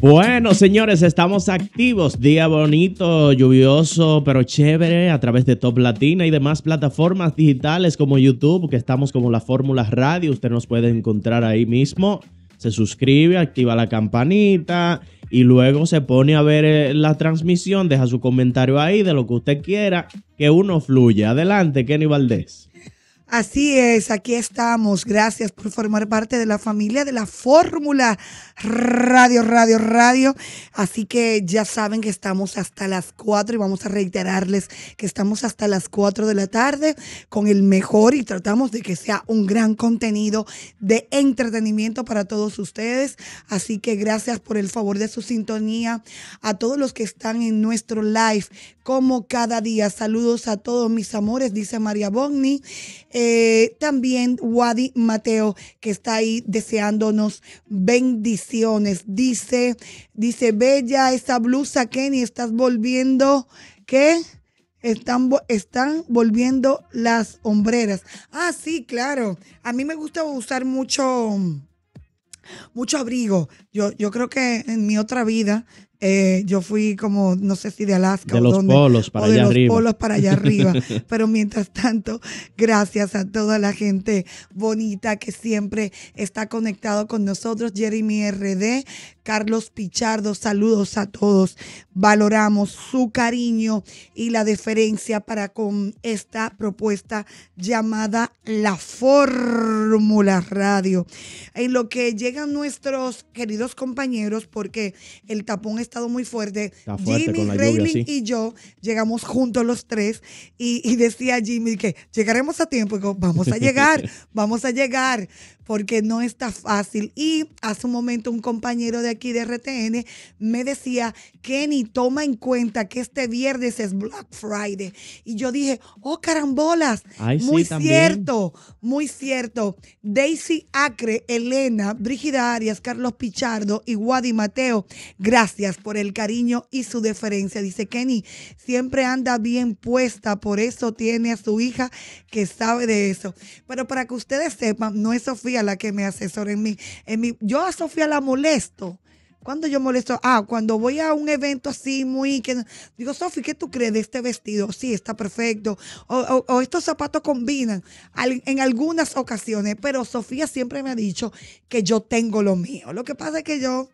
Bueno, señores, estamos activos. Día bonito, lluvioso, pero chévere a través de Top Latina y demás plataformas digitales como YouTube, que estamos como la Fórmula Radio. Usted nos puede encontrar ahí mismo. Se suscribe, activa la campanita y luego se pone a ver eh, la transmisión. Deja su comentario ahí de lo que usted quiera. Que uno fluya. Adelante, Kenny Valdés. Así es, aquí estamos. Gracias por formar parte de la familia de la Fórmula Radio, Radio, Radio. Así que ya saben que estamos hasta las 4 y vamos a reiterarles que estamos hasta las 4 de la tarde con el mejor y tratamos de que sea un gran contenido de entretenimiento para todos ustedes. Así que gracias por el favor de su sintonía a todos los que están en nuestro live como cada día. Saludos a todos mis amores, dice María Bogni. Eh, también Wadi Mateo, que está ahí deseándonos bendiciones. Dice, dice, Bella, esa blusa, Kenny, estás volviendo, ¿qué? Están, están volviendo las hombreras. Ah, sí, claro. A mí me gusta usar mucho mucho abrigo. Yo, yo creo que en mi otra vida eh, yo fui como, no sé si de Alaska o, de los polos para allá arriba. Pero mientras tanto, gracias a toda la gente bonita que siempre está conectado con nosotros. Jeremy RD, Carlos Pichardo, saludos a todos. Valoramos su cariño y la deferencia para con esta propuesta llamada La Fórmula Radio. En lo que llegan nuestros queridos compañeros, porque el tapón ha estado muy fuerte, Jimmy, Rayling y yo llegamos juntos los tres y, decía Jimmy que llegaremos a tiempo, vamos a llegar, vamos a llegar porque no está fácil. Y hace un momento un compañero de aquí de RTN me decía, Kenny, toma en cuenta que este viernes es Black Friday. Y yo dije, oh carambolas, muy cierto, muy cierto. Daisy Acre, Elena, Brígida Arias, Carlos Pichardo y Wadi Mateo, gracias por el cariño y su deferencia. Dice Kenny, siempre anda bien puesta, por eso tiene a su hija que sabe de eso. Pero para que ustedes sepan, no es Sofía la que me asesora en mí. En mi, yo a Sofía la molesto. Cuando yo molesto, ah, cuando voy a un evento así muy que digo, Sofía, ¿qué tú crees de este vestido? Sí, está perfecto. O, estos zapatos combinan en algunas ocasiones, pero Sofía siempre me ha dicho que yo tengo lo mío. Lo que pasa es que yo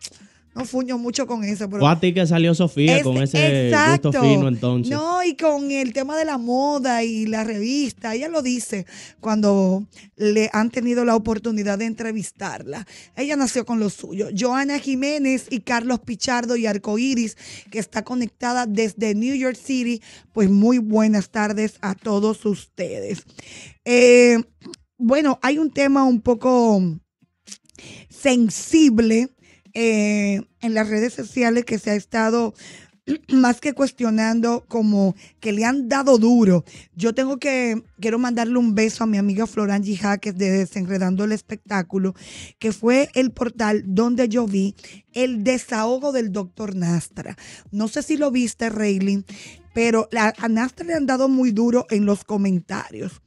no fuño mucho con eso. Pero a ti que salió Sofía con ese gusto fino entonces. No, y con el tema de la moda y la revista. Ella lo dice cuando le han tenido la oportunidad de entrevistarla. Ella nació con lo suyo. Joana Jiménez y Carlos Pichardo y Arco Iris, que está conectada desde New York City. Pues muy buenas tardes a todos ustedes. Eh, bueno, hay un tema un poco sensible eh, en las redes sociales que se ha estado más que cuestionando, como que le han dado duro. Yo tengo que, quiero mandarle un beso a mi amiga Florangi Jaques de Desenredando el Espectáculo, que fue el portal donde yo vi el desahogo del doctor Nastra. No sé si lo viste, Rayleigh pero la, a Nastra le han dado muy duro en los comentarios,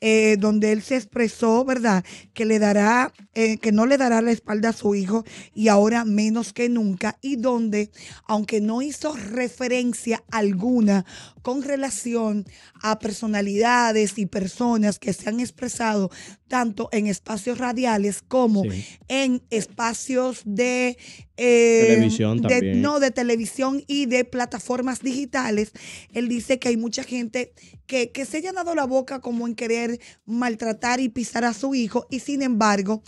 eh, donde él se expresó, ¿verdad?, que le dará, eh, que no le dará la espalda a su hijo y ahora menos que nunca, y donde, aunque no hizo referencia alguna con relación a personalidades y personas que se han expresado tanto en espacios radiales como en espacios de, eh, televisión no de televisión y de plataformas digitales. Él dice que hay mucha gente que, se ha dado la boca como en querer maltratar y pisar a su hijo y sin embargo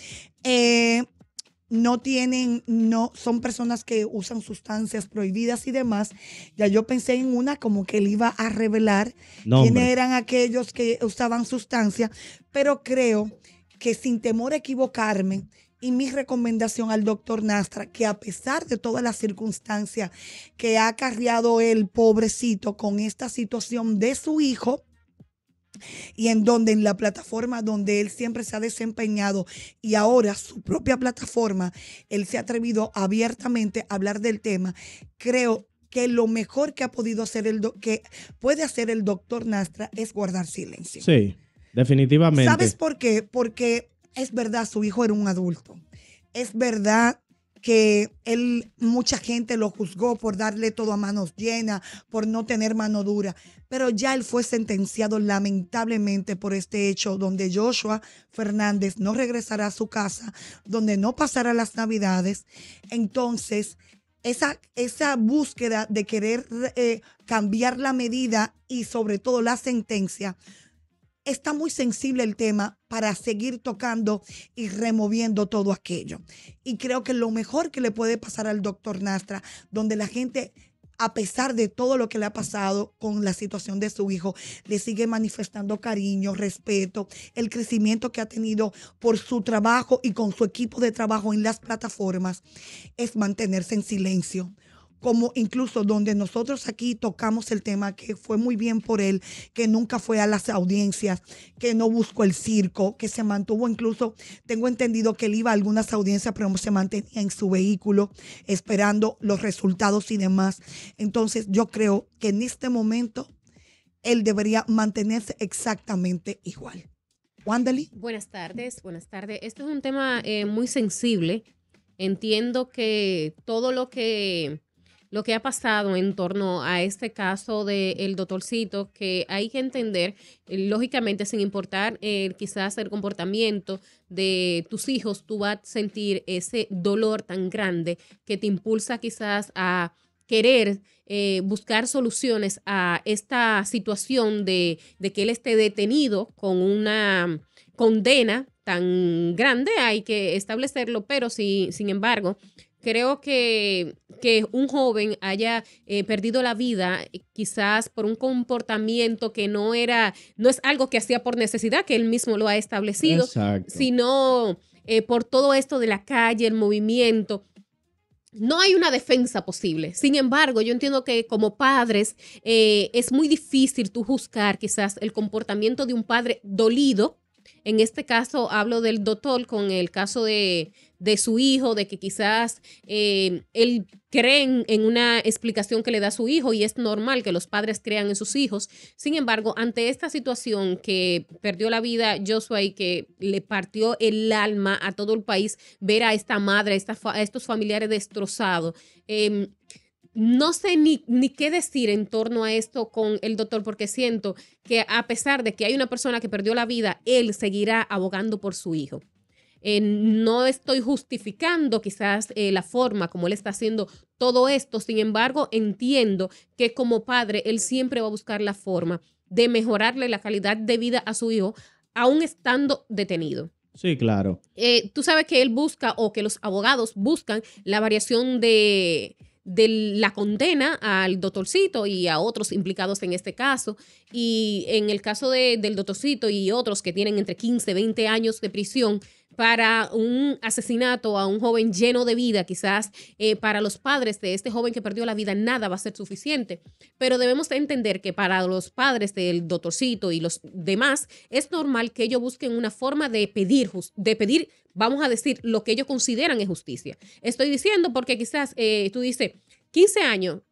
eh, no tienen, no, son personas que usan sustancias prohibidas y demás. Ya yo pensé en una como que él iba a revelar no, quiénes eran aquellos que usaban sustancias, pero creo que sin temor a equivocarme, y mi recomendación al doctor Nastra, que a pesar de todas las circunstancias que ha acarreado el pobrecito con esta situación de su hijo, y en donde en la plataforma donde él siempre se ha desempeñado y ahora su propia plataforma, él se ha atrevido abiertamente a hablar del tema, creo que lo mejor que ha podido hacer el que puede hacer el doctor Nastra es guardar silencio. Sí, definitivamente. ¿Sabes por qué? Porque es verdad, su hijo era un adulto. Es verdad, que él, mucha gente lo juzgó por darle todo a manos llenas, por no tener mano dura, pero ya él fue sentenciado lamentablemente por este hecho donde Joshua Fernández no regresará a su casa, donde no pasará las navidades. Entonces, esa, esa búsqueda de querer eh, cambiar la medida y sobre todo la sentencia está muy sensible el tema para seguir tocando y removiendo todo aquello. Y creo que lo mejor que le puede pasar al doctor Nastra, donde la gente a pesar de todo lo que le ha pasado con la situación de su hijo, le sigue manifestando cariño, respeto, el crecimiento que ha tenido por su trabajo y con su equipo de trabajo en las plataformas, es mantenerse en silencio, como incluso donde nosotros aquí tocamos el tema, que fue muy bien por él, que nunca fue a las audiencias, que no buscó el circo, que se mantuvo incluso, tengo entendido que él iba a algunas audiencias, pero se mantenía en su vehículo esperando los resultados y demás. Entonces yo creo que en este momento él debería mantenerse exactamente igual. Wanderly. Buenas tardes, buenas tardes. esto es un tema eh, muy sensible. Entiendo que todo lo que lo que ha pasado en torno a este caso del el doctorcito, que hay que entender, eh, lógicamente, sin importar eh, quizás el comportamiento de tus hijos, tú vas a sentir ese dolor tan grande que te impulsa quizás a querer eh, buscar soluciones a esta situación de, de que él esté detenido con una condena tan grande, hay que establecerlo, pero si, sin embargo, creo que, un joven haya eh, perdido la vida quizás por un comportamiento que no era, no es algo que hacía por necesidad, que él mismo lo ha establecido, sino eh, por todo esto de la calle, el movimiento. No hay una defensa posible. Sin embargo, yo entiendo que como padres eh, es muy difícil tú juzgar quizás el comportamiento de un padre dolido en este caso hablo del doctor con el caso de, de su hijo, de que quizás eh, él cree en, una explicación que le da su hijo y es normal que los padres crean en sus hijos. Sin embargo, ante esta situación que perdió la vida Joshua y que le partió el alma a todo el país, ver a esta madre, a, estos familiares destrozados, em, no sé ni, ni, qué decir en torno a esto con el doctor, porque siento que a pesar de que hay una persona que perdió la vida, él seguirá abogando por su hijo. Eh, no estoy justificando quizás eh, la forma como él está haciendo todo esto, sin embargo, entiendo que como padre, él siempre va a buscar la forma de mejorarle la calidad de vida a su hijo, aún estando detenido. Sí, claro. Eh, tú sabes que él busca o que los abogados buscan la variación de, de la condena al doctorcito y a otros implicados en este caso. Y en el caso de, del doctorcito y otros que tienen entre 15, 20 años de prisión, para un asesinato a un joven lleno de vida, quizás eh, para los padres de este joven que perdió la vida nada va a ser suficiente. Pero debemos entender que para los padres del doctorcito y los demás es normal que ellos busquen una forma de pedir, de pedir, vamos a decir, lo que ellos consideran es justicia. Estoy diciendo porque quizás eh, tú dices, 15 años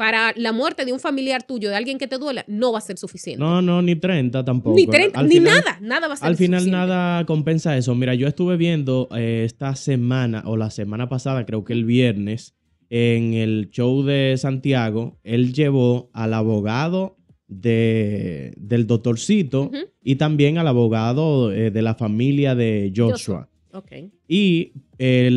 para la muerte de un familiar tuyo, de alguien que te duela, no va a ser suficiente. No, no, ni 30 tampoco. Ni 30, ni nada, nada va a ser Al final nada compensa eso. Mira, yo estuve viendo eh, esta semana, o la semana pasada, creo que el viernes, en el show de Santiago, él llevó al abogado de, del doctorcito y también al abogado eh, de la familia de Joshua. Y eh,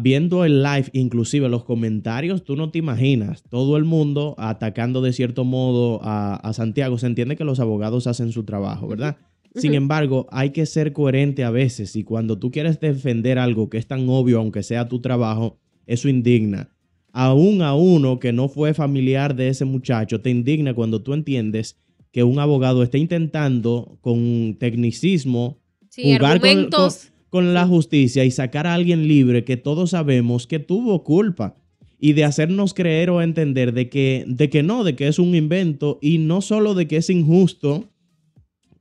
viendo el live, inclusive los comentarios, tú no te imaginas, todo el mundo atacando de cierto modo a, Santiago. Se entiende que los abogados hacen su trabajo, ¿verdad? Sin embargo, hay que ser coherente a veces y cuando tú quieres defender algo que es tan obvio, aunque sea tu trabajo, eso indigna. Aún a uno que no fue familiar de ese muchacho, te indigna cuando tú entiendes que un abogado está intentando con tecnicismo argumentos con la justicia y sacar a alguien libre que todos sabemos que tuvo culpa y de hacernos creer o entender de que, de que no, de que es un invento y no solo de que es injusto,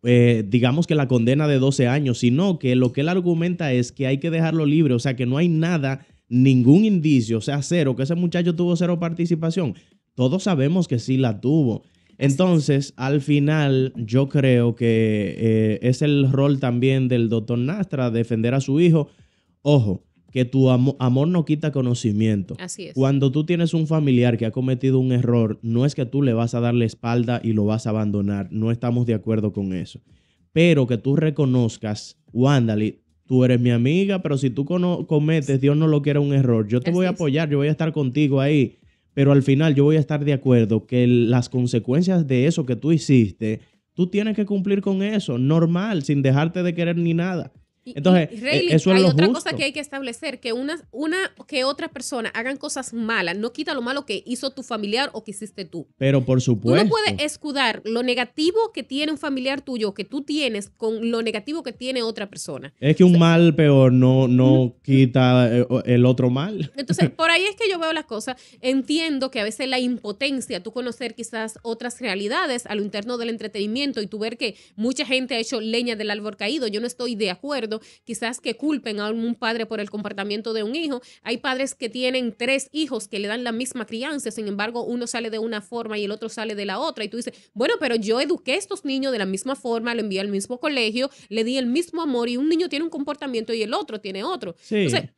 eh, digamos que la condena de 12 años, sino que lo que él argumenta es que hay que dejarlo libre, o sea que no hay nada, ningún indicio, o sea, cero, que ese muchacho tuvo cero participación. Todos sabemos que sí la tuvo. Entonces, al final, yo creo que eh, es el rol también del doctor Nastra defender a su hijo. Ojo, que tu amor no quita conocimiento. Así es. Cuando tú tienes un familiar que ha cometido un error, no es que tú le vas a dar la espalda y lo vas a abandonar. No estamos de acuerdo con eso. Pero que tú reconozcas, Lee, tú eres mi amiga, pero si tú cometes, Dios no lo quiere un error, yo te voy a apoyar, yo voy a estar contigo ahí pero al final yo voy a estar de acuerdo que las consecuencias de eso que tú hiciste, tú tienes que cumplir con eso, normal, sin dejarte de querer ni nada. Entonces, e, es hay otra cosa que hay que establecer, que una, una que otra persona hagan cosas malas, no quita lo malo que hizo tu familiar o que hiciste tú. Pero por supuesto. Tú no puedes escudar lo negativo que tiene un familiar tuyo, que tú tienes, con lo negativo que tiene otra persona. Es que un mal peor no, no quita eh, el otro mal. Entonces, por ahí es que yo veo las cosas. Entiendo que a veces la impotencia, tú conocer quizás otras realidades a lo interno del entretenimiento y tú ver que mucha gente ha hecho leña del árbol caído, yo no estoy de acuerdo quizás que culpen a un padre por el comportamiento de un hijo. Hay padres que tienen tres hijos que le dan la misma crianza, sin embargo, uno sale de una forma y el otro sale de la otra. Y tú dices, bueno, pero yo eduqué a estos niños de la misma forma, lo envié al mismo colegio, le di el mismo amor y un niño tiene un comportamiento y el otro tiene otro. Entonces,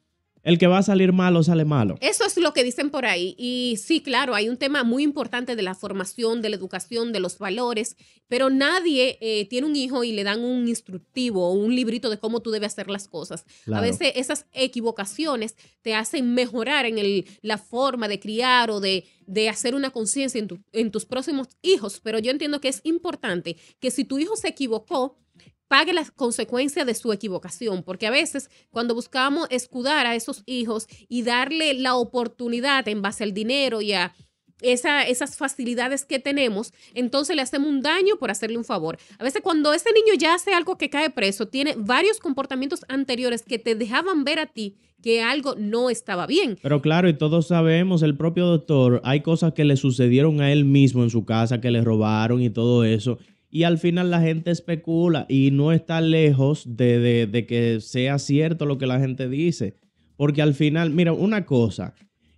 el que va a salir malo sale malo. Eso es lo que dicen por ahí. Y sí, claro, hay un tema muy importante de la formación, de la educación, de los valores, pero nadie eh, tiene un hijo y le dan un instructivo o un librito de cómo tú debes hacer las cosas. A veces esas equivocaciones te hacen mejorar en el, la forma de criar o de, de hacer una conciencia en tus próximos hijos, pero yo entiendo que es importante que si tu hijo se equivocó, pague las consecuencias de su equivocación, porque a veces cuando buscamos escudar a esos hijos y darle la oportunidad en base al dinero y a esas facilidades que tenemos, entonces le hacemos un daño por hacerle un favor. A veces cuando ese niño ya hace algo que cae preso, tiene varios comportamientos anteriores que te dejaban ver a ti que algo no estaba bien. Pero claro, y todos sabemos, el propio doctor, hay cosas que le sucedieron a él mismo en su casa, que le robaron y todo eso y al final la gente especula y no está lejos de, que sea cierto lo que la gente dice. Porque al final, mira, una cosa,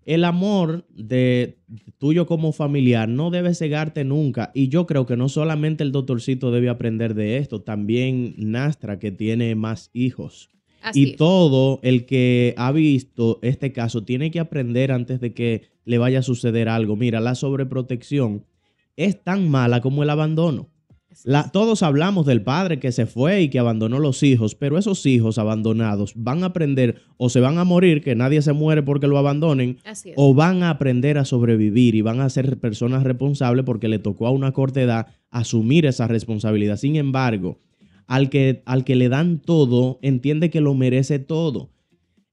el amor de tuyo como familiar no debe cegarte nunca. Y yo creo que no solamente el doctorcito debe aprender de esto, también Nastra, que tiene más hijos. y todo el que ha visto este caso tiene que aprender antes de que le vaya a suceder algo. Mira, la sobreprotección es tan mala como el abandono todos hablamos del padre que se fue y que abandonó los hijos, pero esos hijos abandonados van a aprender o se van a morir, que nadie se muere porque lo abandonen, o van a aprender a sobrevivir y van a ser personas responsables porque le tocó a una corta edad asumir esa responsabilidad. Sin embargo, al que, al que le dan todo, entiende que lo merece todo.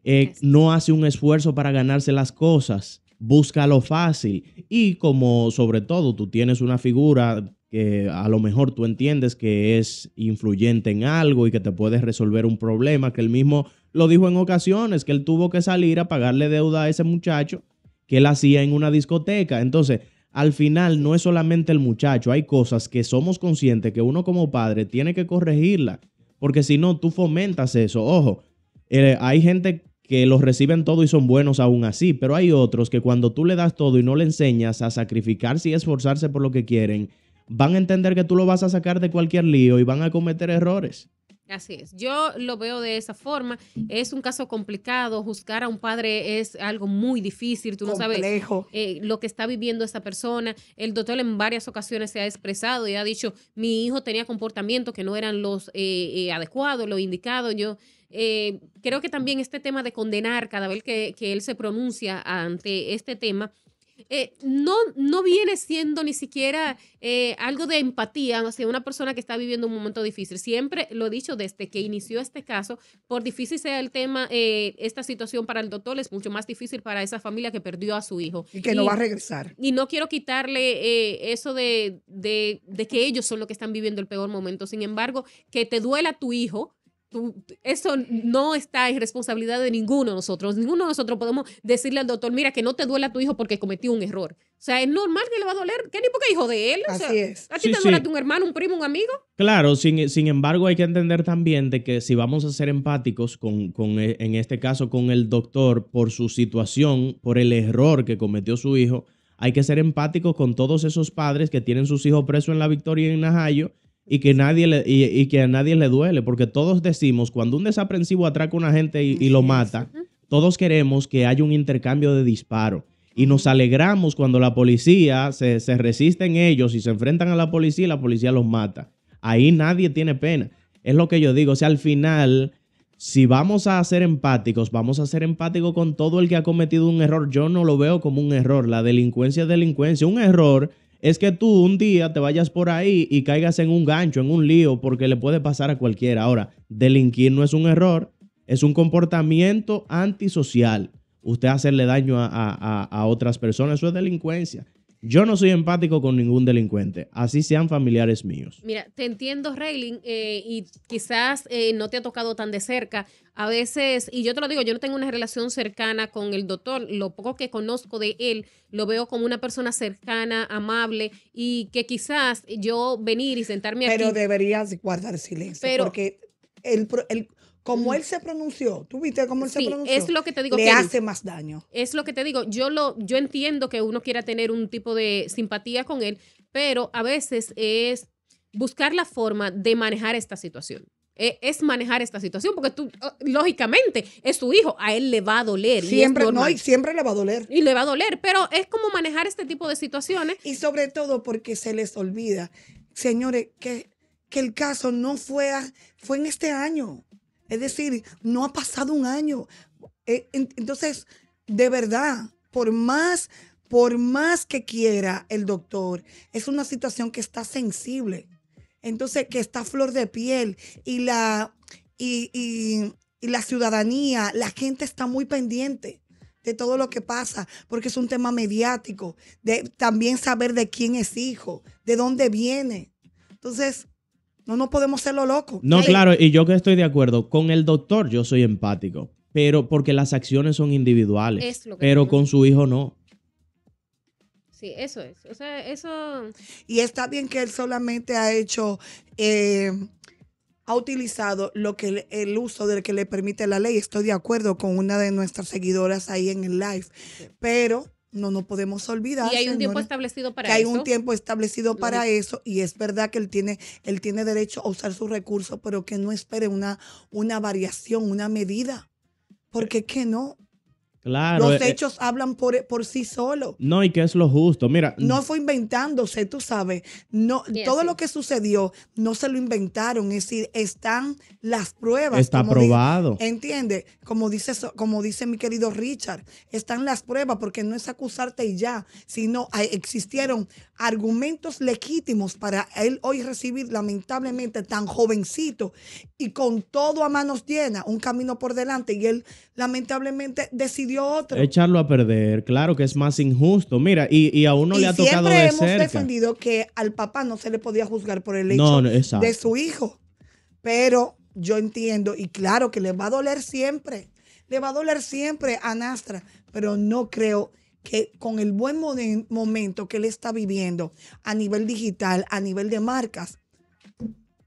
Eh, no hace un esfuerzo para ganarse las cosas busca lo fácil. Y como sobre todo tú tienes una figura que a lo mejor tú entiendes que es influyente en algo y que te puedes resolver un problema, que él mismo lo dijo en ocasiones, que él tuvo que salir a pagarle deuda a ese muchacho que él hacía en una discoteca. Entonces, al final no es solamente el muchacho, hay cosas que somos conscientes que uno como padre tiene que corregirla, porque si no, tú fomentas eso. Ojo, eh, hay gente que los reciben todo y son buenos aún así, pero hay otros que cuando tú le das todo y no le enseñas a sacrificarse y esforzarse por lo que quieren, van a entender que tú lo vas a sacar de cualquier lío y van a cometer errores. Así es, yo lo veo de esa forma. Es un caso complicado, juzgar a un padre es algo muy difícil, tú no sabes eh, lo que está viviendo esa persona. El doctor en varias ocasiones se ha expresado y ha dicho, mi hijo tenía comportamientos que no eran los eh, eh, adecuados, los indicados. Yo creo que también este tema de condenar cada vez que él se pronuncia ante este tema eh, no, no viene siendo ni siquiera eh, algo de empatía hacia una persona que está viviendo un momento difícil. Siempre lo he dicho desde que inició este caso, por difícil sea el tema, eh, esta situación para el doctor es mucho más difícil para esa familia que perdió a su hijo. Y que no va a regresar. Y no quiero quitarle eso de, de que ellos son los que están viviendo el peor momento. Sin embargo, que te duela tu hijo, eso no está en responsabilidad de ninguno de nosotros. Ninguno de nosotros podemos decirle al doctor, mira, que no te duela a tu hijo porque cometió un error. O sea, es normal que le va a doler. ¿Qué ni porque hijo de él? Así es. ¿A ti te duele hermano, un primo, un amigo? Claro, sin, embargo, hay que entender también de que si vamos a ser empáticos con, con, eh, en este caso, con el doctor por su situación, por el error que cometió su hijo, hay que ser empáticos con todos esos padres que tienen sus hijos presos en la Victoria y en Najayo y que nadie y, que a nadie le duele, porque todos decimos, cuando un desaprensivo atraca a una gente y, lo mata, todos queremos que haya un intercambio de disparos. Y nos alegramos cuando la policía se, se en ellos y se enfrentan a la policía y la policía los mata. Ahí nadie tiene pena. Es lo que yo digo. O sea, al final, si vamos a ser empáticos, vamos a ser empáticos con todo el que ha cometido un error. Yo no lo veo como un error. La delincuencia es delincuencia. Un error es que tú un día te vayas por ahí y caigas en un gancho, en un lío, porque le puede pasar a cualquiera. Ahora, delinquir no es un error, es un comportamiento antisocial. Usted hacerle daño a, a, otras personas, eso es delincuencia. Yo no soy empático con ningún delincuente, así sean familiares míos. Mira, te entiendo, Rayling, eh, y quizás eh, no te ha tocado tan de cerca. A veces, y yo te lo digo, yo no tengo una relación cercana con el doctor, lo poco que conozco de él, lo veo como una persona cercana, amable, y que quizás yo venir y sentarme aquí. Pero deberías guardar silencio, porque el, el, como mm. él se pronunció, tú viste cómo él se pronunció. Es lo que te digo. Le hace más daño. Es lo que te digo. Yo lo, yo entiendo que uno quiera tener un tipo de simpatía con él, pero a veces es buscar la forma de manejar esta situación e, es manejar esta situación, porque tú, oh, lógicamente, es su hijo, a él le va a doler. Siempre, no, siempre le va a doler. Y le va a doler, pero es como manejar este tipo de situaciones. Y sobre todo porque se les olvida, señores, que, que el caso no fue, fue en este año. Es decir, no ha pasado un año. Eh, entonces, de verdad, por más, por más que quiera el doctor, es una situación que está sensible. Entonces, que está flor de piel y la, y la ciudadanía, la gente está muy pendiente de todo lo que pasa, porque es un tema mediático, de también saber de quién es hijo, de dónde viene. Entonces, no, no podemos ser lo loco. No, claro, y yo que estoy de acuerdo, con el doctor yo soy empático, pero porque las acciones son individuales, pero con su hijo no. Sí, eso es. O sea, eso... Y está bien que él solamente ha hecho, eh, ha utilizado lo que el, uso del que le permite la ley. Estoy de acuerdo con una de nuestras seguidoras ahí en el live, pero no nos podemos olvidar. Y hay un tiempo establecido para que Hay un tiempo establecido para eso y es verdad que él tiene, él tiene derecho a usar sus recursos, pero que no espere una, una variación, una medida. Porque que no, los eh, eh, hechos hablan por, sí solos. No, y que es lo justo. Mira. No fue inventándose, tú sabes. No, todo lo que sucedió no se lo inventaron. Es decir, están las pruebas. Está probado. Entiende, como dice, como dice mi querido Richard, están las pruebas porque no es acusarte y ya, sino existieron argumentos legítimos para él hoy recibir, lamentablemente, tan jovencito y con todo a manos llenas, un camino por delante. Y él, lamentablemente, decidió otro. Echarlo a perder, claro que es más injusto. Mira, y, y a uno le ha tocado de cerca. Siempre hemos defendido que al papá no se le podía juzgar por el hecho de su hijo. Pero yo entiendo, y claro que le va a doler siempre, le va a doler siempre a Nastra, pero no creo que con el buen momento que él está viviendo a nivel digital, a nivel de marcas,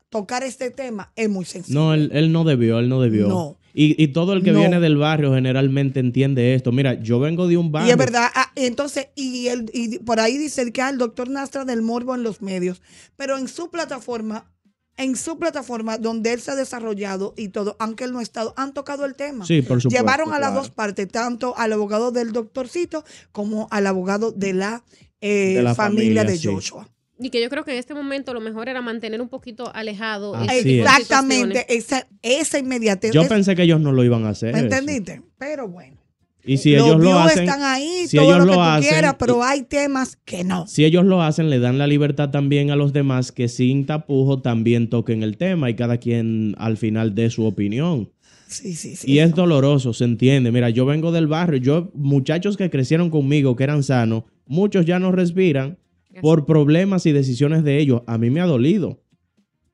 tocar este tema es muy sencillo. No, él, no debió, él no debió. No. Y, todo el que viene del barrio generalmente entiende esto. Mira, yo vengo de un barrio. Y es verdad, ah, entonces, y, y por ahí dice que al ah, doctor Nastra del Morbo en los medios, pero en su plataforma en su plataforma donde él se ha desarrollado y todo, aunque él no ha estado, han tocado el tema. Sí, por supuesto. Llevaron a las dos partes, tanto al abogado del doctorcito como al abogado de la, eh, familia, de Joshua y que yo creo que en este momento lo mejor era mantener un poquito alejado. Exactamente, esa, esa inmediatez. Yo pensé que ellos no lo iban a hacer. ¿Me entendiste? Pero bueno. Y si ellos lo hacen, están ahí, si todo ellos lo que quieras, pero eh, hay temas que no. Si ellos lo hacen, le dan la libertad también a los demás que sin tapujo también toquen el tema y cada quien al final dé su opinión. Sí, sí, sí. Y es doloroso, se entiende. Mira, yo vengo del barrio, yo muchachos que crecieron conmigo, que eran sanos, muchos ya no respiran por problemas y decisiones de ellos. A mí me ha dolido.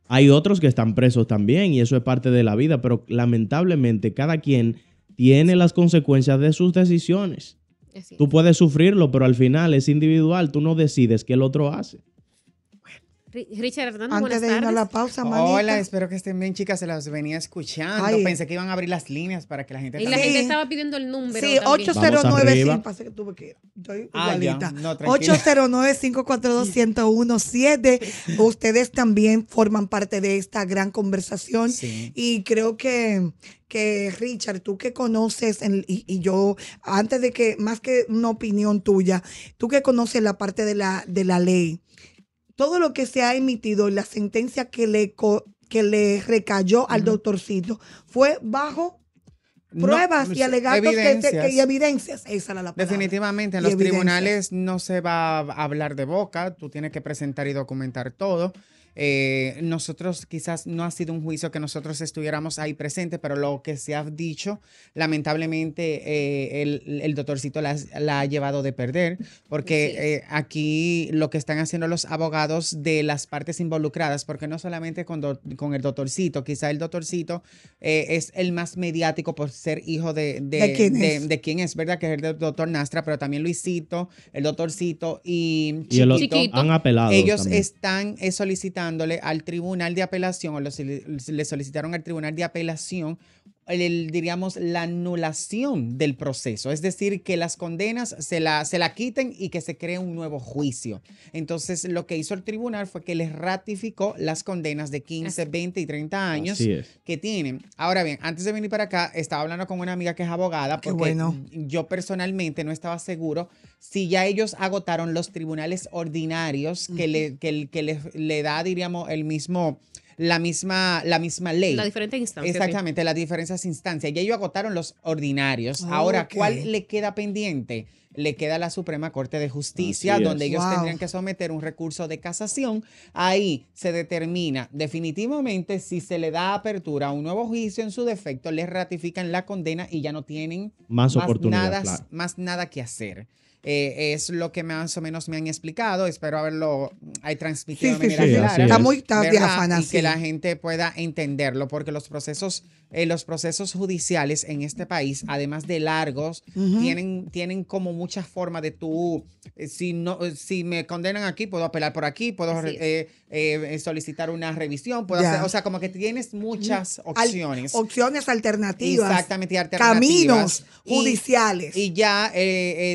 Hay otros que están presos también y eso es parte de la vida, pero lamentablemente cada quien tiene las consecuencias de sus decisiones. Tú puedes sufrirlo, pero al final es individual, tú no decides qué el otro hace. Richard Hernández, Antes de a la pausa, manita. Hola, espero que estén bien, chicas. Se las venía escuchando. Pensé que iban a abrir las líneas para que la gente... Y la gente estaba pidiendo el número Sí, 809... que 809-542-1017. Ah, Ustedes también forman parte de esta gran conversación. Y creo que Richard, tú que conoces, y, yo, antes de que, más que una opinión tuya, tú que conoces la parte de la, de la ley, todo lo que se ha emitido y la sentencia que le, que le recayó al al doctorcito fue bajo pruebas y alegatos Que, que, y evidencias. Esa era la Definitivamente, en los tribunales no se va a hablar de boca, tú tienes que presentar y documentar todo. Eh, nosotros quizás no ha sido un juicio que nosotros estuviéramos ahí presente, pero lo que se ha dicho, lamentablemente eh, el, doctorcito la, ha llevado de perder, porque eh, aquí lo que están haciendo los abogados de las partes involucradas, porque no solamente con, con el doctorcito, quizá el doctorcito es el más mediático por ser hijo de, de, quién, es? ¿verdad? Que es el doctor Nastra, pero también Luisito, el doctorcito y, Chiquito, han apelado ellos están solicitando al Tribunal de Apelación, o le solicitaron al Tribunal de Apelación diríamos, la anulación del proceso, es decir, que las condenas se la, se la quiten y que se cree un nuevo juicio. Entonces, lo que hizo el tribunal fue que les ratificó las condenas de 15, 20 y 30 años que tienen. Ahora bien, antes de venir para acá, estaba hablando con una amiga que es abogada, porque yo personalmente no estaba seguro si ya ellos agotaron los tribunales ordinarios que, le, que le da, diríamos, el mismo la misma, la misma ley. Las diferentes instancias. Exactamente, las diferentes instancias. y ellos agotaron los ordinarios. Ah, Ahora, ¿cuál le queda pendiente? le queda a la Suprema Corte de Justicia, donde ellos tendrían que someter un recurso de casación. Ahí se determina definitivamente si se le da apertura a un nuevo juicio en su defecto, les ratifican la condena y ya no tienen más, oportunidades, más nada que hacer. Eh, es lo que más o menos me han explicado. Espero haberlo hay eh, transmitido sí, Está muy tarde, Y que la gente pueda entenderlo, porque los procesos, eh, los procesos judiciales en este país, además de largos, tienen, tienen como muy muchas formas de tú, eh, si, no, eh, si me condenan aquí, puedo apelar por aquí, puedo eh, solicitar una revisión, puedo hacer, o sea, como que tienes muchas mm, opciones. opciones alternativas. Exactamente, Caminos judiciales. Y, ya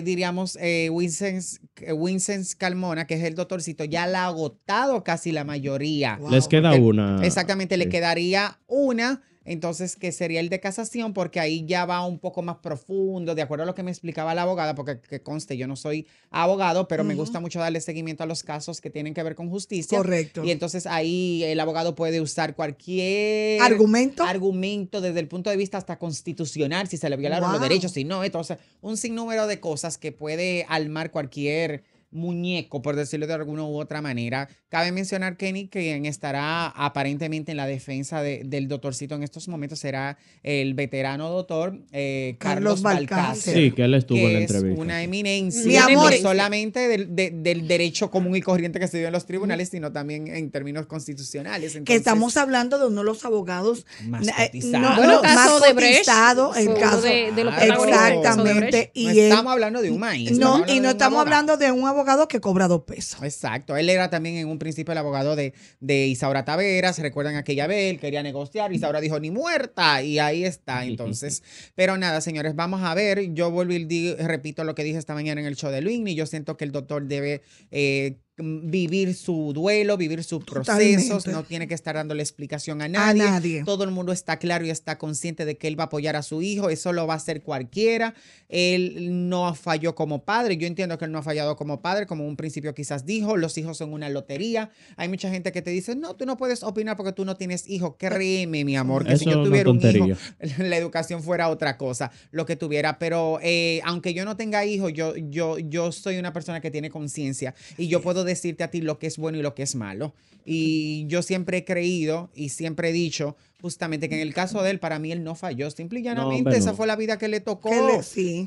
diríamos, Winsens, Winsens Calmona, que es el doctorcito, ya la ha agotado casi la mayoría. Les queda una. Exactamente, le quedaría una entonces que sería el de casación, porque ahí ya va un poco más profundo, de acuerdo a lo que me explicaba la abogada, porque que conste, yo no soy abogado, pero me gusta mucho darle seguimiento a los casos que tienen que ver con justicia. Correcto. Y entonces ahí el abogado puede usar cualquier argumento, argumento desde el punto de vista hasta constitucional, si se le violaron los derechos, si no, entonces un sinnúmero de cosas que puede almar cualquier muñeco, por decirlo de alguna u otra manera. Cabe mencionar, Kenny, quien estará aparentemente en la defensa del doctorcito en estos momentos será el veterano doctor eh, Carlos, Balcácer. Sí, que él estuvo en la entrevista. Es una eminencia, no solamente del, derecho común y corriente que se dio en los tribunales, sino también en términos constitucionales. que estamos hablando de uno de los abogados más eh, cotizados. el caso de, de Exactamente. Y no estamos hablando de un maíz. No, y no estamos hablando de un abogado abogado que cobra dos pesos. Exacto. Él era también en un principio el abogado de, de Isaura Tavera. ¿Se recuerdan aquella vez? Él quería negociar. Isaura dijo, ni muerta. Y ahí está. Entonces, pero nada, señores, vamos a ver. Yo vuelvo y repito lo que dije esta mañana en el show de y Yo siento que el doctor debe eh, vivir su duelo, vivir sus procesos, no tiene que estar dándole explicación a nadie. Todo el mundo está claro y está consciente de que él va a apoyar a su hijo, eso lo va a hacer cualquiera. Él no falló como padre, yo entiendo que él no ha fallado como padre, como un principio quizás dijo, los hijos son una lotería. Hay mucha gente que te dice, no, tú no puedes opinar porque tú no tienes hijos. Créeme, mi amor, que si yo tuviera un hijo, la educación fuera otra cosa, lo que tuviera. Pero eh, aunque yo no tenga hijos, yo, yo, yo soy una persona que tiene conciencia y yo puedo decirte a ti lo que es bueno y lo que es malo. Y yo siempre he creído y siempre he dicho justamente que en el caso de él, para mí él no falló. Simple y llanamente, esa fue la vida que le tocó.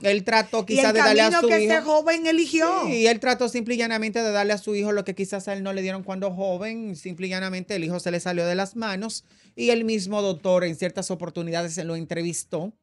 Él trató quizás de darle a su que hijo. joven eligió. y él trató simple y llanamente de darle a su hijo lo que quizás a él no le dieron cuando joven. Simple y llanamente el hijo se le salió de las manos. Y el mismo doctor en ciertas oportunidades se lo entrevistó.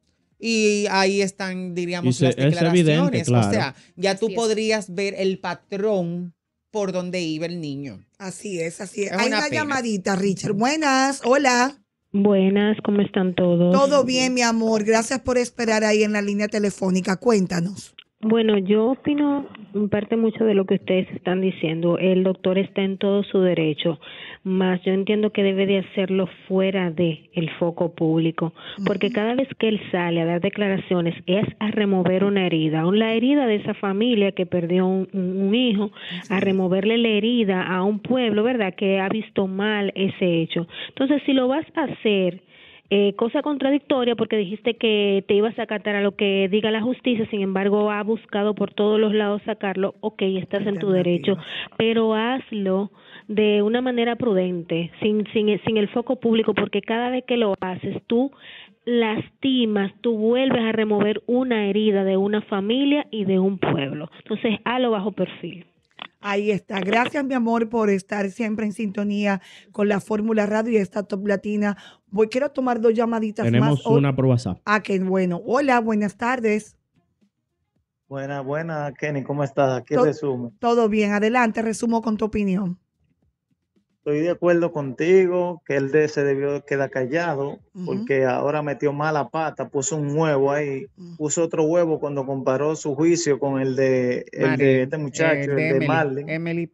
Y ahí están, diríamos, las declaraciones. O sea, ya tú podrías ver el patrón por donde iba el niño. Así es, así es. Hay una llamadita, Richard. Buenas, hola. Buenas, ¿cómo están todos? Todo bien, mi amor. Gracias por esperar ahí en la línea telefónica. Cuéntanos. Bueno, yo opino parte mucho de lo que ustedes están diciendo. El doctor está en todo su derecho, más yo entiendo que debe de hacerlo fuera de el foco público, porque cada vez que él sale a dar declaraciones es a remover una herida, la herida de esa familia que perdió un, hijo, a removerle la herida a un pueblo, ¿verdad? Que ha visto mal ese hecho. Entonces, si lo vas a hacer eh, cosa contradictoria porque dijiste que te ibas a acatar a lo que diga la justicia, sin embargo ha buscado por todos los lados sacarlo, ok, estás en tu derecho, pero hazlo de una manera prudente, sin, sin, sin el foco público, porque cada vez que lo haces tú lastimas, tú vuelves a remover una herida de una familia y de un pueblo. Entonces, hazlo bajo perfil. Ahí está. Gracias, mi amor, por estar siempre en sintonía con la Fórmula Radio y esta Top Latina Voy, quiero tomar dos llamaditas más. una por WhatsApp. Ah, qué bueno. Hola, buenas tardes. Buena, buena, Kenny, ¿cómo estás? ¿Qué to Todo bien, adelante, resumo con tu opinión. Estoy de acuerdo contigo que el D se debió quedar callado porque ahora metió mala pata, puso un huevo ahí, puso otro huevo cuando comparó su juicio con el de, este muchacho, de eh, el de Emily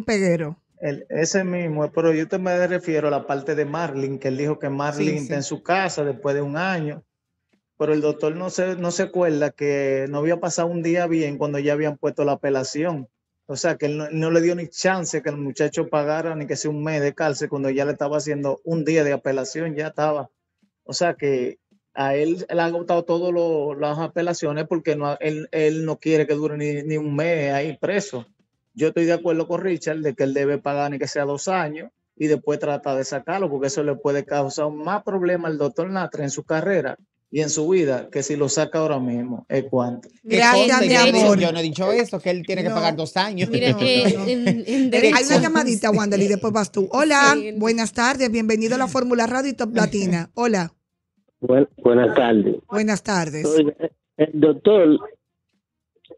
Peguero ese mismo, pero yo te me refiero a la parte de Marlin, que él dijo que Marlin está en su casa después de un año, pero el doctor no se, no se acuerda que no había pasado un día bien cuando ya habían puesto la apelación. O sea, que él no, le dio ni chance que el muchacho pagara ni que sea un mes de cárcel cuando ya le estaba haciendo un día de apelación, ya estaba. O sea, que a él le han agotado todas las apelaciones porque no, él, no quiere que dure ni, ni un mes ahí preso. Yo estoy de acuerdo con Richard de que él debe pagar ni que sea dos años y después trata de sacarlo, porque eso le puede causar más problemas al doctor Natra en su carrera y en su vida que si lo saca ahora mismo es cuánto. Gracias, Yo no he dicho eh, eso, que él tiene que pagar dos años. Hay una llamadita, Wanda, y después vas tú. Hola, buenas tardes, bienvenido a la Fórmula Radio y Top Latina. Hola. buenas tardes. Buenas tardes. el eh, doctor,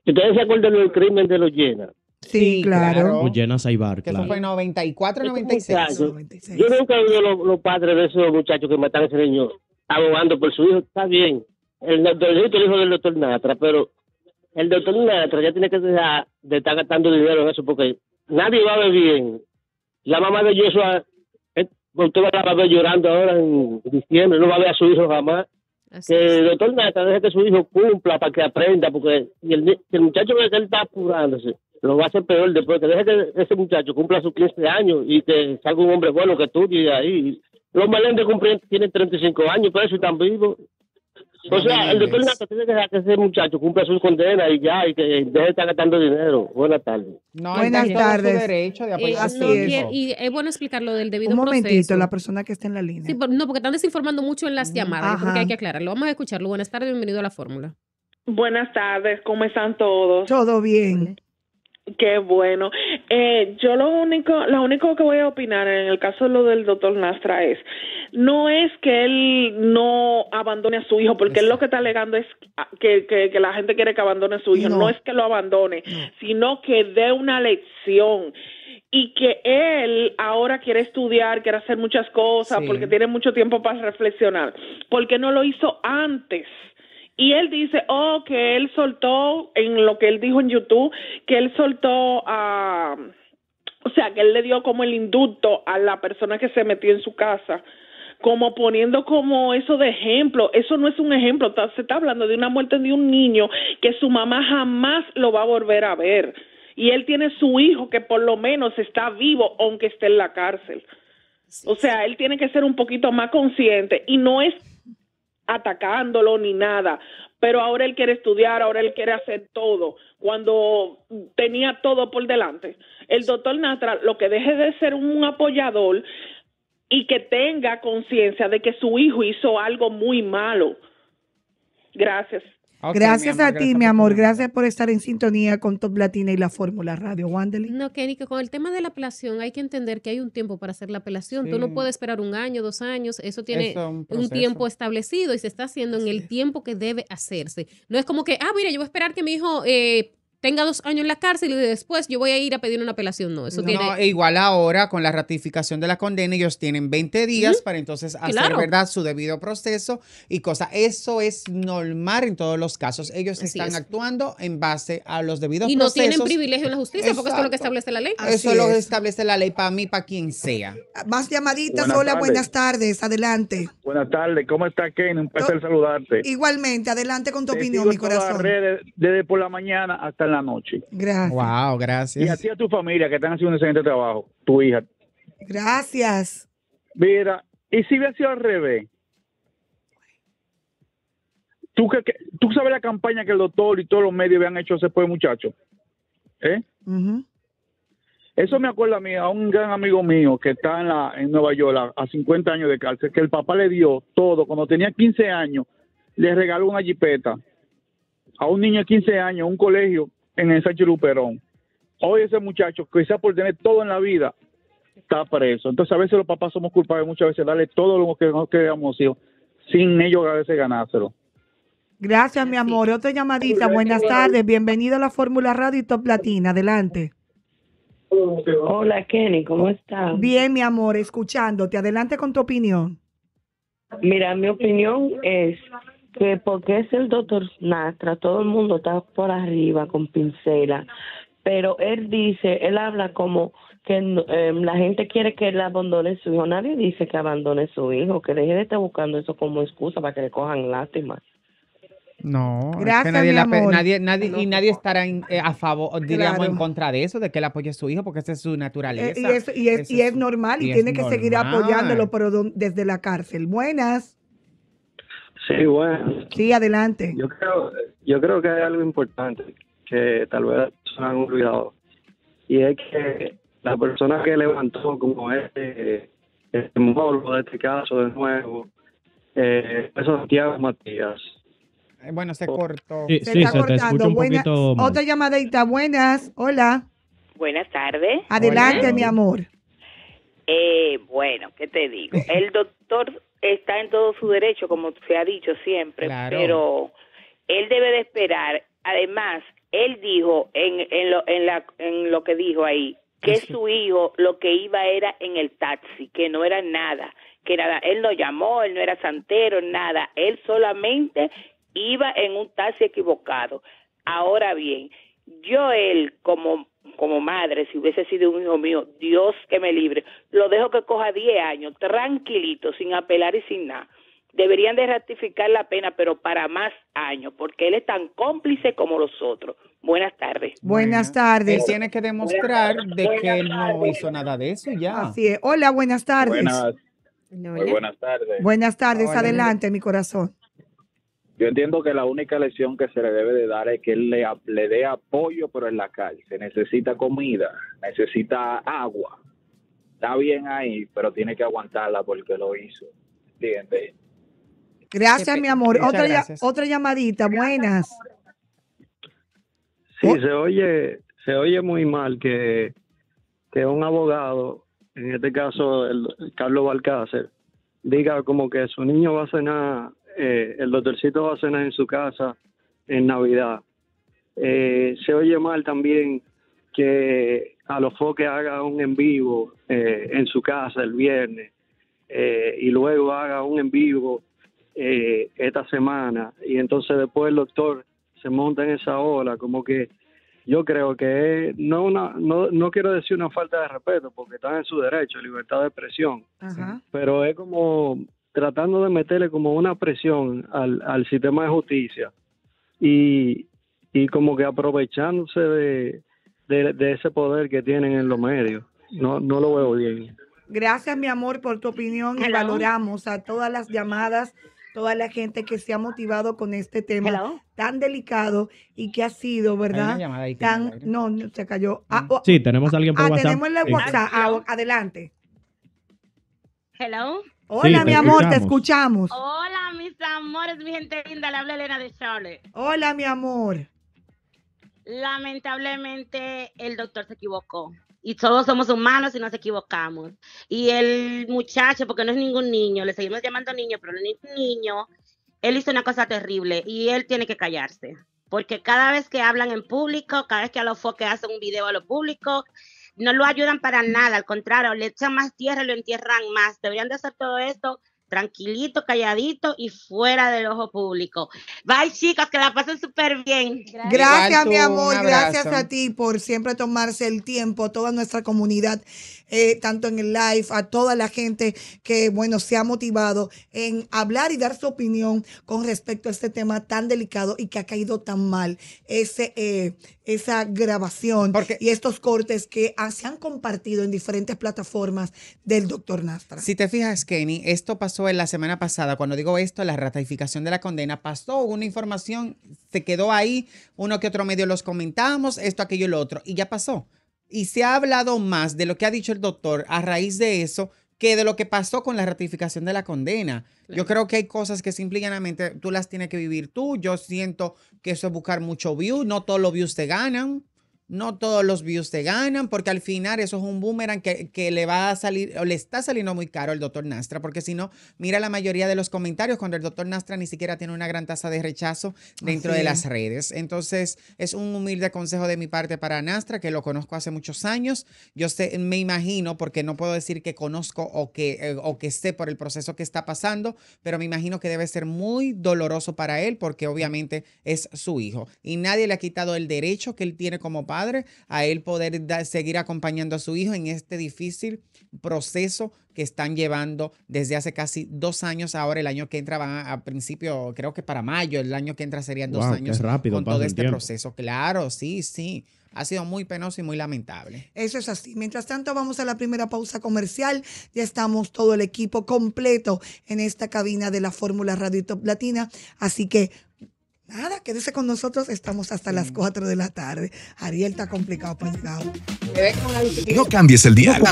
¿ustedes se acuerdan del crimen de los llena Sí, claro. Saibar, claro. Eso fue en 94, 96. yo nunca he los, padres de esos muchachos que matan a ese niño abogando por su hijo. Está bien. El el hijo del doctor Natra, pero el doctor Natra ya tiene que dejar de estar gastando dinero en eso porque nadie va a ver bien. La mamá de Joshua, usted eh, la va a ver llorando ahora en diciembre, no va a ver a su hijo jamás. que el doctor natra deje que su hijo cumpla para que aprenda, porque el, muchacho que él está apurándose lo va a hacer peor después. Que deje que ese muchacho cumpla sus 15 años y que salga un hombre bueno que estudie ahí. Los Meléndez cumplen, tienen 35 años, por eso están vivos. O sea, el doctor Nata tiene que dejar que ese muchacho cumpla sus condenas y ya, y que deje de estar gastando dinero. Buenas tardes. Buenas tardes. Derecho de eh, Y, es bueno explicar lo del debido Un momentito, la persona que está en la línea. no, porque están desinformando mucho en las mm, llamadas, eh, porque hay que aclararlo. Vamos a escucharlo. Buenas tardes, bienvenido a la fórmula. Buenas tardes, ¿cómo están todos? Todo bien. Qué bueno. Eh, yo lo único, lo único que voy a opinar en el caso lo del doctor Nastra es, no es que él no abandone a su hijo, porque él lo que está alegando es que, la gente quiere que abandone a su hijo. No, es que lo abandone, sino que dé una lección y que él ahora quiere estudiar, quiere hacer muchas cosas, porque tiene mucho tiempo para reflexionar. porque no lo hizo antes? y él dice, oh, que él soltó, en lo que él dijo en YouTube, que él soltó a... o sea, que él le dio como el inducto a la persona que se metió en su casa, como poniendo como eso de ejemplo. Eso no es un ejemplo, se está hablando de una muerte de un niño que su mamá jamás lo va a volver a ver. Y él tiene su hijo que por lo menos está vivo, aunque esté en la cárcel. o sea, él tiene que ser un poquito más consciente y no es atacándolo ni nada, pero ahora él quiere estudiar, ahora él quiere hacer todo, cuando tenía todo por delante. El doctor Nastra lo que deje de ser un apoyador y que tenga conciencia de que su hijo hizo algo muy malo. Gracias gracias a ti, mi amor. Gracias por estar en sintonía con Top Latina y la Fórmula Radio. Wandeli. No, Kenny, con el tema de la apelación hay que entender que hay un tiempo para hacer la apelación. Tú no puedes esperar un año, dos años. Eso tiene un, tiempo establecido y se está haciendo en el tiempo que debe hacerse. No es como que, ah, mira, yo voy a esperar que mi hijo eh, tenga dos años en la cárcel y después yo voy a ir a pedir una apelación. No, eso tiene... No, e igual ahora con la ratificación de la condena, ellos tienen 20 días para entonces hacer verdad su debido proceso y cosa. Eso es normal en todos los casos. Ellos están actuando en base a los debidos procesos. Y no tienen privilegio en la justicia porque eso es lo que establece la ley. eso es lo que establece la ley para mí, para quien sea. Más llamaditas. Hola, buenas tardes. Adelante. Buenas tardes. ¿Cómo está, Ken? Un placer saludarte. Igualmente. Adelante con tu opinión, mi corazón. Desde por la mañana hasta la noche. Gracias. Wow, gracias. Y a a tu familia que están haciendo un excelente trabajo, tu hija. Gracias. Mira, ¿y si hubiera sido al revés? ¿Tú, que, ¿Tú sabes la campaña que el doctor y todos los medios habían hecho después, muchachos? ¿Eh? Eso me acuerda a mí, a un gran amigo mío que está en, la, en Nueva York a, a 50 años de cárcel, que el papá le dio todo, cuando tenía 15 años, le regaló una jipeta a un niño de 15 años, un colegio en el Sánchez Luperón. Hoy ese muchacho, quizás por tener todo en la vida, está preso. Entonces a veces los papás somos culpables, muchas veces darle todo lo que nos quedamos sin ellos a veces ganárselo. Gracias, mi amor. Otra llamadita. Buenas tardes. Bienvenido a la Fórmula Radio y Top Latina. Adelante. Hola, Kenny. ¿Cómo estás? Bien, mi amor. Escuchándote. Adelante con tu opinión. Mira, mi opinión es que porque es el doctor Nastra, todo el mundo está por arriba con pincela, pero él dice, él habla como que eh, la gente quiere que él abandone su hijo, nadie dice que abandone su hijo, que deje de estar buscando eso como excusa para que le cojan lástima. No, Gracias, es nadie, nadie, nadie y nadie estará eh, a favor, digamos, en contra de eso, de que él apoye a su hijo, porque esa es su naturaleza. y, eh, eso, y, es, y es, normal y, tiene que seguir apoyándolo, pero desde la cárcel. Buenas. Sí, bueno. Sí, adelante. Yo creo, yo creo que hay algo importante que tal vez las han olvidado. Y es que la persona que levantó como este, este de este caso de nuevo, eh, es Santiago Matías. Eh, bueno, se cortó. se está cortando. otra llamadita. Buenas. Hola. Buenas tardes. Adelante, mi amor. Eh, bueno, ¿qué te digo? El doctor está en todo su derecho, como se ha dicho siempre, pero él debe de esperar. Además, él dijo en, en, lo, que dijo ahí, que su hijo lo que iba era en el taxi, que no era nada, que nada, él no llamó, él no era santero, nada, él solamente iba en un taxi equivocado. Ahora bien, yo él como como madre, si hubiese sido un hijo mío, Dios que me libre, lo dejo que coja 10 años, tranquilito, sin apelar y sin nada. Deberían de ratificar la pena, pero para más años, porque él es tan cómplice como los otros. Buenas tardes. Buenas tardes. Él tiene que demostrar de que él no hizo nada de eso ya. Así es. Hola, buenas tardes. Buenas, tardes. Buenas tardes, adelante, mi corazón. Yo entiendo que la única lección que se le debe de dar es que él le, dé apoyo, pero en la calle. Se necesita comida, necesita agua. Está bien ahí, pero tiene que aguantarla porque lo hizo. ¿Entiendes? Gracias, mi amor. Otra, otra llamadita. Buenas. Sí, se oye, se oye muy mal que, que un abogado, en este caso el, Carlos Balcácer, diga como que su niño va a cenar eh, el doctorcito va a cenar en su casa en Navidad. Eh, se oye mal también que a los que haga un en vivo eh, en su casa el viernes y luego haga un en vivo esta semana y entonces después el doctor se monta en esa ola como que yo creo que no no, no quiero decir una falta de respeto porque está en su derecho libertad de expresión pero es como tratando de meterle como una presión al, sistema de justicia y, y como que aprovechándose de, ese poder que tienen en los medios. No, no lo veo bien. Gracias, mi amor, por tu opinión y valoramos a todas las llamadas, toda la gente que se ha motivado con este tema tan delicado y que ha sido, ¿verdad? tan, no, se cayó. Ah, mm. oh, sí, tenemos alguien adelante. Hello. Hola, mi amor, te escuchamos. Hola, mis amores, mi gente linda, le habla Elena de Charlotte. Hola, mi amor. Lamentablemente, el doctor se equivocó. Y todos somos humanos y nos equivocamos. Y el muchacho, porque no es ningún niño, le seguimos llamando niño, pero no es niño, él hizo una cosa terrible y él tiene que callarse. Porque cada vez que hablan en público, cada vez que a los foques hacen un video a lo público, no lo ayudan para nada, al contrario, le echan más tierra, lo entierran más. Deberían de hacer todo esto tranquilito, calladito y fuera del ojo público. Bye, chicas, que la pasen súper bien. Gracias, mi amor, gracias a ti por siempre tomarse el tiempo, toda nuestra comunidad, eh, tanto en el live, a toda la gente que, bueno, se ha motivado en hablar y dar su opinión con respecto a este tema tan delicado y que ha caído tan mal, ese, eh, esa grabación y estos cortes que se han compartido en diferentes plataformas del doctor Nastra. Si te fijas, Kenny, esto pasó en la semana pasada. Cuando digo esto, la ratificación de la condena pasó, una información se quedó ahí, uno que otro medio los comentamos, esto, aquello y lo otro, y ya pasó. Y se ha hablado más de lo que ha dicho el doctor a raíz de eso que de lo que pasó con la ratificación de la condena. Yo creo que hay cosas que simple y llanamente tú las tienes que vivir tú. Yo siento que eso es buscar mucho view, no todos los views se ganan no todos los views te ganan, porque al final eso es un boomerang que, le va a salir, o le está saliendo muy caro al doctor Nastra, porque si no, mira la mayoría de los comentarios cuando el doctor Nastra ni siquiera tiene una gran tasa de rechazo dentro de las redes. Entonces, es un humilde consejo de mi parte para Nastra, que lo conozco hace muchos años. Yo sé, me imagino, porque no puedo decir que conozco o que, eh, o que sé por el proceso que está pasando, pero me imagino que debe ser muy doloroso para él, porque obviamente es su hijo. Y nadie le ha quitado el derecho que él tiene como padre a él poder seguir acompañando a su hijo en este difícil proceso que están llevando desde hace casi dos años. Ahora el año que entra va a, principio, creo que para mayo, el año que entra serían dos años rápido, con todo este proceso. Claro, sí, sí. Ha sido muy penoso y muy lamentable. Eso es así. Mientras tanto, vamos a la primera pausa comercial. Ya estamos todo el equipo completo en esta cabina de la Fórmula Radio Top Latina. Así que Nada, quédese con nosotros, estamos hasta las 4 de la tarde. Ariel está complicado para pues, No cambies el día.